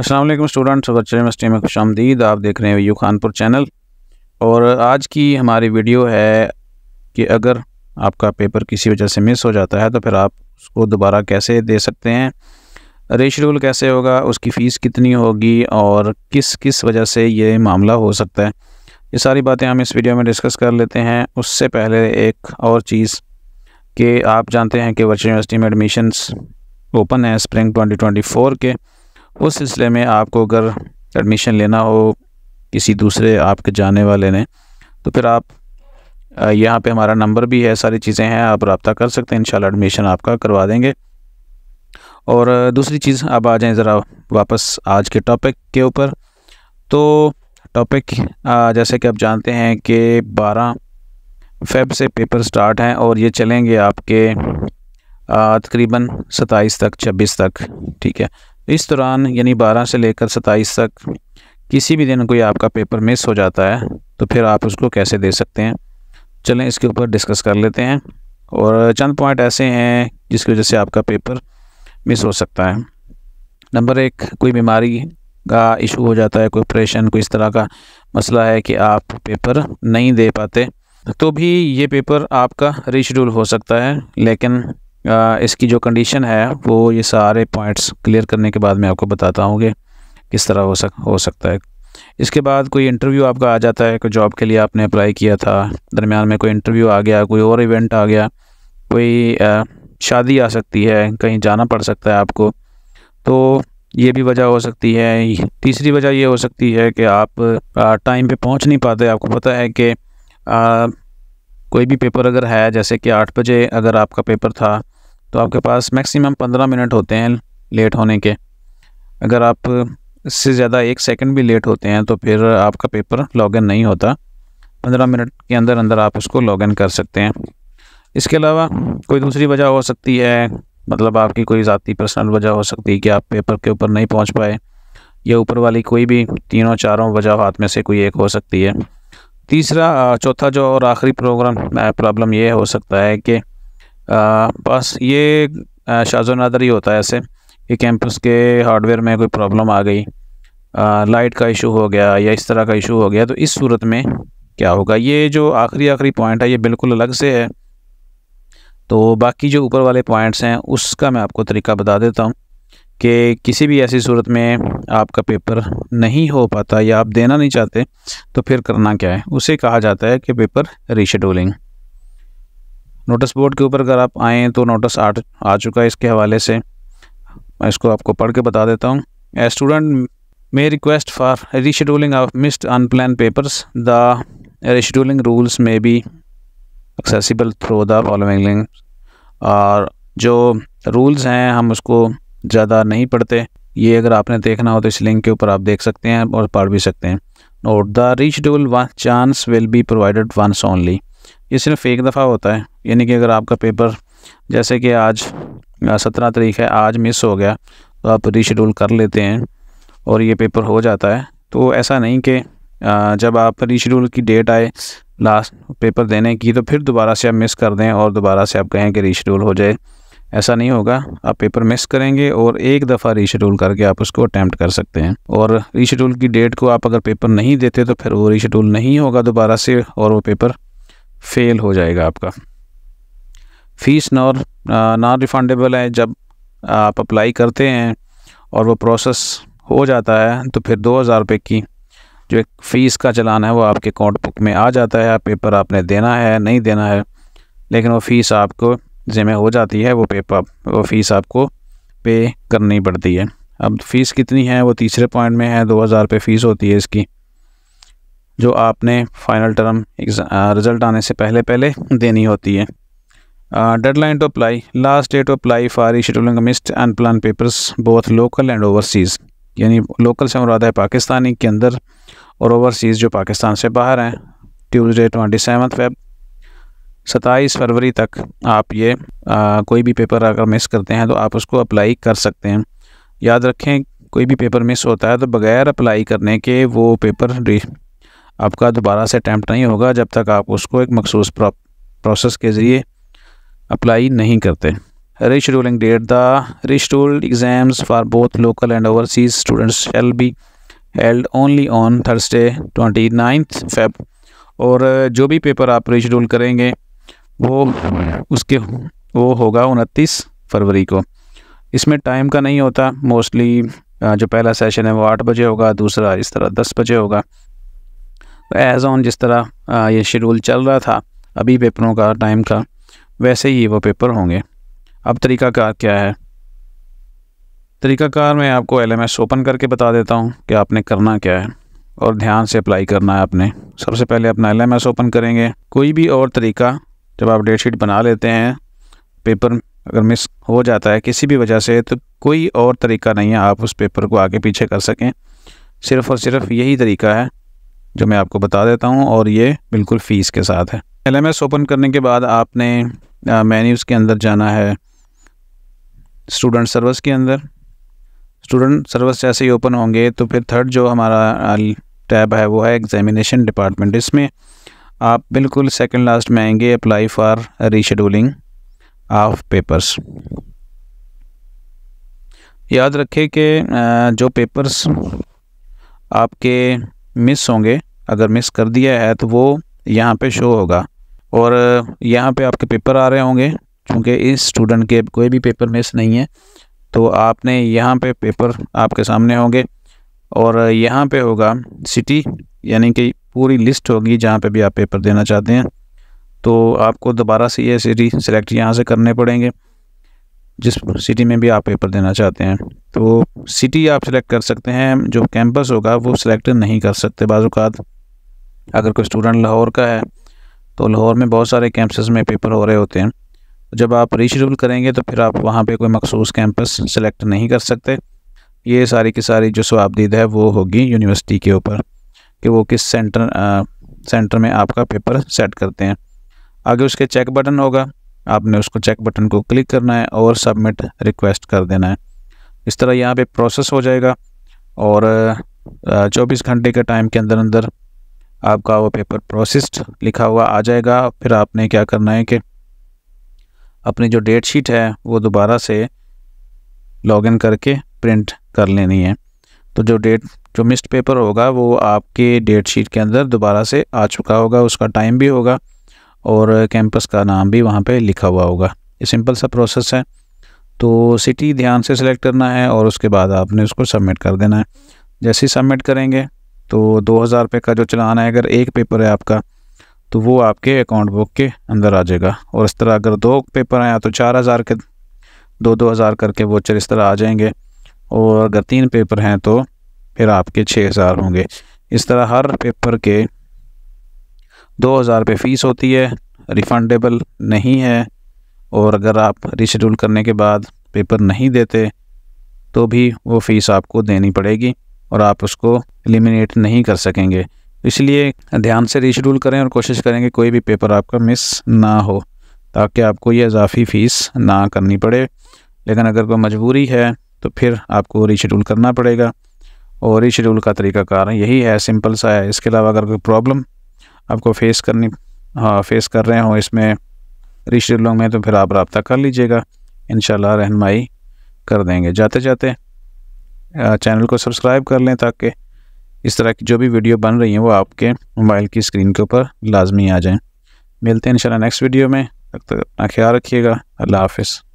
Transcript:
Aslam students अगर चमस्टी में खुश आमदीद आप देख रहे हैं यू खानपुर चैनल और आज की हमारी वीडियो है कि अगर आपका पेपर किसी वजह से मिस हो जाता है तो फिर आप उसको दोबारा कैसे दे सकते हैं रेशेड्यूल कैसे होगा उसकी फ़ीस कितनी होगी और किस किस वजह से ये मामला हो सकता है ये सारी बातें हम इस वीडियो में डिस्कस कर लेते हैं उससे पहले एक और चीज़ कि आप जानते हैं कि वर्चुअल यूनिवर्सिटी में एडमिशन्स ओपन हैं स्प्रिंग 2024 के उस सिलसिले में आपको अगर एडमिशन लेना हो किसी दूसरे आपके जाने वाले ने तो फिर आप यहाँ पे हमारा नंबर भी है सारी चीज़ें हैं आप रबता कर सकते हैं इन एडमिशन आपका करवा देंगे और दूसरी चीज़ अब आ जाएँ ज़रा वापस आज के टॉपिक के ऊपर तो टॉपिक जैसे कि आप जानते हैं कि 12 फेब से पेपर स्टार्ट हैं और ये चलेंगे आपके तकरीबन 27 तक 26 तक ठीक है इस दौरान यानी बारह से लेकर सताईस तक किसी भी दिन कोई आपका पेपर मिस हो जाता है तो फिर आप उसको कैसे दे सकते हैं चलें इसके ऊपर डिस्कस कर लेते हैं और चंद पॉइंट ऐसे हैं जिसकी वजह से आपका पेपर मिस हो सकता है नंबर एक कोई बीमारी का इशू हो जाता है कोई ऑपरेशन कोई इस तरह का मसला है कि आप पेपर नहीं दे पाते तो भी ये पेपर आपका रिशेड्यूल हो सकता है लेकिन इसकी जो कंडीशन है वो ये सारे पॉइंट्स क्लियर करने के बाद मैं आपको बताता हूँ कि किस तरह हो सक हो सकता है इसके बाद कोई इंटरव्यू आपका आ जाता है कोई जॉब के लिए आपने अप्लाई किया था दरमियान में कोई इंटरव्यू आ गया कोई और इवेंट आ गया कोई शादी आ सकती है कहीं जाना पड़ सकता है आपको तो ये भी वजह हो सकती है तीसरी वजह ये हो सकती है कि आप टाइम पे पहुंच नहीं पाते आपको पता है कि कोई भी पेपर अगर है जैसे कि आठ बजे अगर आपका पेपर था तो आपके पास मैक्सिमम पंद्रह मिनट होते हैं लेट होने के अगर आप इससे ज़्यादा एक सेकंड भी लेट होते हैं तो फिर आपका पेपर लॉगिन नहीं होता पंद्रह मिनट के अंदर अंदर आप उसको लॉगिन कर सकते हैं इसके अलावा कोई दूसरी वजह हो सकती है मतलब आपकी कोई ज़ाती पर्सनल वजह हो सकती है कि आप पेपर के ऊपर नहीं पहुंच पाए या ऊपर वाली कोई भी तीनों चारों वजह हाथ में से कोई एक हो सकती है तीसरा चौथा जो और आखिरी प्रोग्राम प्रॉब्लम यह हो सकता है कि बस ये शाजो नादर ही होता है ऐसे कि कैंपस के हार्डवेयर में कोई प्रॉब्लम आ गई लाइट का इशू हो गया या इस तरह का इशू हो गया तो इस सूरत में क्या होगा ये जो आखिरी आखिरी पॉइंट है ये बिल्कुल अलग से है तो बाकी जो ऊपर वाले पॉइंट्स हैं उसका मैं आपको तरीका बता देता हूँ कि किसी भी ऐसी सूरत में आपका पेपर नहीं हो पाता या आप देना नहीं चाहते तो फिर करना क्या है उसे कहा जाता है कि पेपर रीशेडूलिंग नोटिस बोर्ड के ऊपर अगर आप आएँ तो नोटिस आ, आ चुका है इसके हवाले से मैं इसको आपको पढ़ के बता देता हूँ a student may request for rescheduling of missed unplanned papers the rescheduling rules may be accessible through the following link और जो रूल्स हैं हम उसको ज़्यादा नहीं पढ़ते ये अगर आपने देखना हो तो इस लिंक के ऊपर आप देख सकते हैं और पढ़ भी सकते हैं note the reschedule one chance will be provided once only ये सिर्फ एक दफ़ा होता है यानी कि अगर आपका पेपर जैसे कि आज सत्रह तारीख है आज मिस हो गया तो आप रीशेड्यूल कर लेते हैं और ये पेपर हो जाता है तो ऐसा नहीं कि जब आप रीशेड्यूल की डेट आए लास्ट पेपर देने की तो फिर दोबारा से आप मिस कर दें और दोबारा से आप कहें कि रीशेड्यूल हो जाए ऐसा नहीं होगा आप पेपर मिस करेंगे और एक दफ़ा रीशेड्यूल करके आप उसको अटैम्प्ट कर सकते हैं और रीशेड्यूल की डेट को आप अगर पेपर नहीं देते तो फिर वो रीशेड्यूल नहीं होगा दोबारा से और वो पेपर फेल हो जाएगा आपका फ़ीस नॉन नॉन रिफंडेबल है जब आप अप्लाई करते हैं और वो प्रोसेस हो जाता है तो फिर दो हज़ार रुपये की जो एक फ़ीस का चलान है वो आपके अकाउंट बुक में आ जाता है पेपर आपने देना है नहीं देना है लेकिन वो फ़ीस आपको ज़िम्मे हो जाती है वो पेपर वो फ़ीस आपको पे करनी पड़ती है अब फ़ीस कितनी है वो तीसरे पॉइंट में है दो हज़ार रुपये फ़ीस होती है इसकी जो आपने फाइनल टर्म रिजल्ट आने से पहले पहले देनी होती है deadline to apply last date to apply for rescheduling missed and plan papers both local and overseas यानी लोकल से मुरादा है पाकिस्तानी के अंदर और ओवरसीज़ जो पाकिस्तान से बाहर हैं ट्यूजडे ट्वेंटी सेवन फेब सत्ताईस फरवरी तक आप ये आ, uh, कोई भी पेपर अगर मिस करते हैं तो आप उसको अप्लाई कर सकते हैं याद रखें कोई भी पेपर मिस होता है तो बगैर अप्लाई करने के वो पेपर आपका दोबारा से अटैम्प्ट नहीं होगा जब तक आप उसको एक मखसूस प्रोसेस के ज़रिए अप्लाई नहीं करते rescheduling date the rescheduled exams for both local and overseas students shall be held only on Thursday twenty ninth Feb और जो भी पेपर आप रिशेडूल करेंगे वो उसके वो होगा उनतीस फरवरी को इसमें टाइम का नहीं होता मोस्टली जो पहला सेशन है वो आठ बजे होगा दूसरा इस तरह दस बजे होगा एज़ ऑन जिस तरह ये शेड्यूल चल रहा था अभी पेपरों का टाइम का वैसे ही वो पेपर होंगे अब तरीकाकार क्या है तरीकाकार मैं आपको एल ओपन करके बता देता हूँ कि आपने करना क्या है और ध्यान से अप्लाई करना है आपने सबसे पहले अपना एल ओपन करेंगे कोई भी और तरीका जब आप डेट शीट बना लेते हैं पेपर अगर मिस हो जाता है किसी भी वजह से तो कोई और तरीका नहीं है आप उस पेपर को आगे पीछे कर सकें सिर्फ़ और सिर्फ यही तरीका है जो मैं आपको बता देता हूँ और ये बिल्कुल फ़ीस के साथ है एल ओपन करने के बाद आपने मेन्यूज़ के अंदर जाना है स्टूडेंट सर्विस के अंदर स्टूडेंट सर्विस जैसे ही ओपन होंगे तो फिर थर्ड जो हमारा टैब है वो है एग्जामिनेशन डिपार्टमेंट इसमें आप बिल्कुल सेकंड लास्ट में आएंगे apply for rescheduling of papers याद रखें कि जो पेपर्स आपके मिस होंगे अगर मिस कर दिया है तो वो यहाँ पे शो होगा और यहाँ पे आपके पेपर आ रहे होंगे क्योंकि इस स्टूडेंट के कोई भी पेपर मिस नहीं है तो आपने यहाँ पे पेपर आपके सामने होंगे और यहाँ पे होगा सिटी यानी कि पूरी लिस्ट होगी जहाँ पे भी आप पेपर देना चाहते हैं तो आपको दोबारा से ये सिटी सेलेक्ट यहाँ से करने पड़ेंगे जिस सिटी में भी आप पेपर देना चाहते हैं तो सिटी आप सिलेक्ट कर सकते हैं जो कैंपस होगा वो सिलेक्ट नहीं कर सकते बाज़ात अगर कोई स्टूडेंट लाहौर का है तो लाहौर में बहुत सारे कैंपस में पेपर हो रहे होते हैं जब आप रिशेड्यूल करेंगे तो फिर आप वहाँ पे कोई मखसूस कैंपस सेलेक्ट नहीं कर सकते ये सारी की सारी जो स्वाबदीद है वो होगी यूनिवर्सिटी के ऊपर कि वो किस सेंटर आ, सेंटर में आपका पेपर सेट करते हैं आगे उसके चेक बटन होगा आपने उसको चेक बटन को क्लिक करना है और सबमिट रिक्वेस्ट कर देना है इस तरह यहाँ पे प्रोसेस हो जाएगा और 24 घंटे के टाइम के अंदर अंदर आपका वो पेपर प्रोसेस्ड लिखा हुआ आ जाएगा फिर आपने क्या करना है कि अपनी जो डेट शीट है वो दोबारा से लॉगिन करके प्रिंट कर लेनी है तो जो डेट जो मिस्ड पेपर होगा वो आपके डेट शीट के अंदर दोबारा से आ चुका होगा उसका टाइम भी होगा और कैंपस का नाम भी वहाँ पे लिखा हुआ होगा ये सिंपल सा प्रोसेस है तो सिटी ध्यान से सिलेक्ट करना है और उसके बाद आपने उसको सबमिट कर देना है जैसे ही सबमिट करेंगे तो दो हज़ार रुपये का जो चलान है अगर एक पेपर है आपका तो वो आपके अकाउंट बुक के अंदर आ जाएगा और इस तरह अगर दो पेपर आया तो चार हज़ार के दो दो हज़ार करके वोचर इस तरह आ जाएंगे और अगर तीन पेपर हैं तो फिर आपके छः हज़ार होंगे इस तरह हर पेपर के दो हज़ार रुपये फ़ीस होती है रिफ़ंडेबल नहीं है और अगर आप रिशेड्यूल करने के बाद पेपर नहीं देते तो भी वो फ़ीस आपको देनी पड़ेगी और आप उसको एलिमिनेट नहीं कर सकेंगे इसलिए ध्यान से रिशेड्यूल करें और कोशिश करें कि कोई भी पेपर आपका मिस ना हो ताकि आपको ये इजाफी फ़ीस ना करनी पड़े लेकिन अगर कोई मजबूरी है तो फिर आपको रिशेड्यूल करना पड़ेगा और रिशेड्यूल का तरीका कार यही है सिंपल सा है इसके अलावा अगर कोई प्रॉब्लम आपको फेस करनी हाँ फेस कर रहे हो इसमें रिश्ते लोग में तो फिर आप रबता कर लीजिएगा इन रहनमाई कर देंगे जाते जाते चैनल को सब्सक्राइब कर लें ताकि इस तरह की जो भी वीडियो बन रही हैं वो आपके मोबाइल की स्क्रीन के ऊपर लाजमी आ जाएँ मिलते हैं इन नेक्स्ट वीडियो में तब तक अपना ख्याल रखिएगा अल्लाह हाफिज़